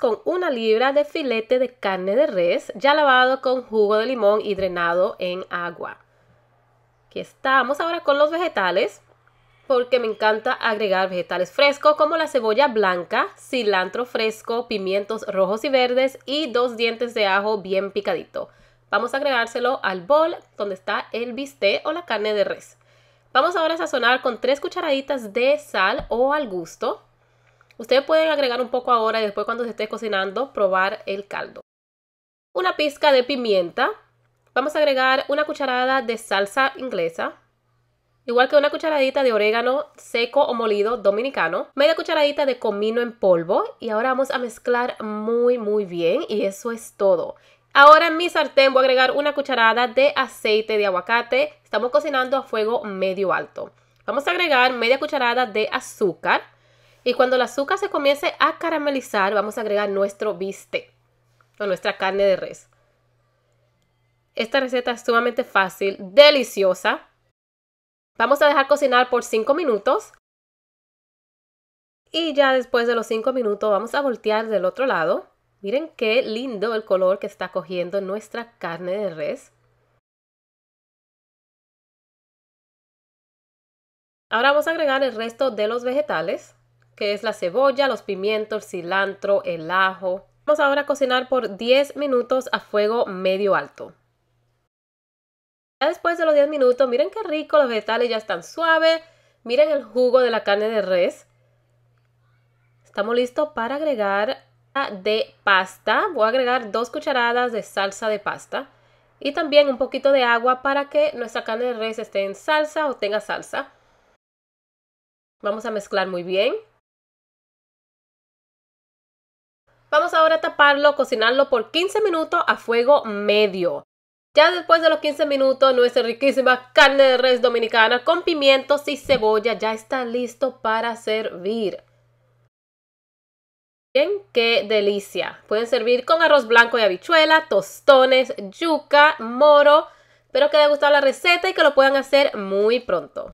con una libra de filete de carne de res ya lavado con jugo de limón y drenado en agua. Aquí estamos ahora con los vegetales porque me encanta agregar vegetales frescos como la cebolla blanca, cilantro fresco, pimientos rojos y verdes y dos dientes de ajo bien picadito. Vamos a agregárselo al bol donde está el bistec o la carne de res. Vamos ahora a sazonar con tres cucharaditas de sal o al gusto, Ustedes pueden agregar un poco ahora y después cuando se esté cocinando probar el caldo. Una pizca de pimienta. Vamos a agregar una cucharada de salsa inglesa. Igual que una cucharadita de orégano seco o molido dominicano. Media cucharadita de comino en polvo. Y ahora vamos a mezclar muy muy bien y eso es todo. Ahora en mi sartén voy a agregar una cucharada de aceite de aguacate. Estamos cocinando a fuego medio alto. Vamos a agregar media cucharada de azúcar. Y cuando el azúcar se comience a caramelizar, vamos a agregar nuestro bistec o nuestra carne de res. Esta receta es sumamente fácil, deliciosa. Vamos a dejar cocinar por 5 minutos. Y ya después de los 5 minutos vamos a voltear del otro lado. Miren qué lindo el color que está cogiendo nuestra carne de res. Ahora vamos a agregar el resto de los vegetales que es la cebolla, los pimientos, cilantro, el ajo. Vamos ahora a cocinar por 10 minutos a fuego medio alto. Ya después de los 10 minutos, miren qué rico, los vegetales ya están suaves. Miren el jugo de la carne de res. Estamos listos para agregar de pasta. Voy a agregar dos cucharadas de salsa de pasta y también un poquito de agua para que nuestra carne de res esté en salsa o tenga salsa. Vamos a mezclar muy bien. Vamos ahora a taparlo, cocinarlo por 15 minutos a fuego medio. Ya después de los 15 minutos, nuestra riquísima carne de res dominicana con pimientos y cebolla ya está listo para servir. Bien, qué delicia. Pueden servir con arroz blanco y habichuela, tostones, yuca, moro. Espero que les haya gustado la receta y que lo puedan hacer muy pronto.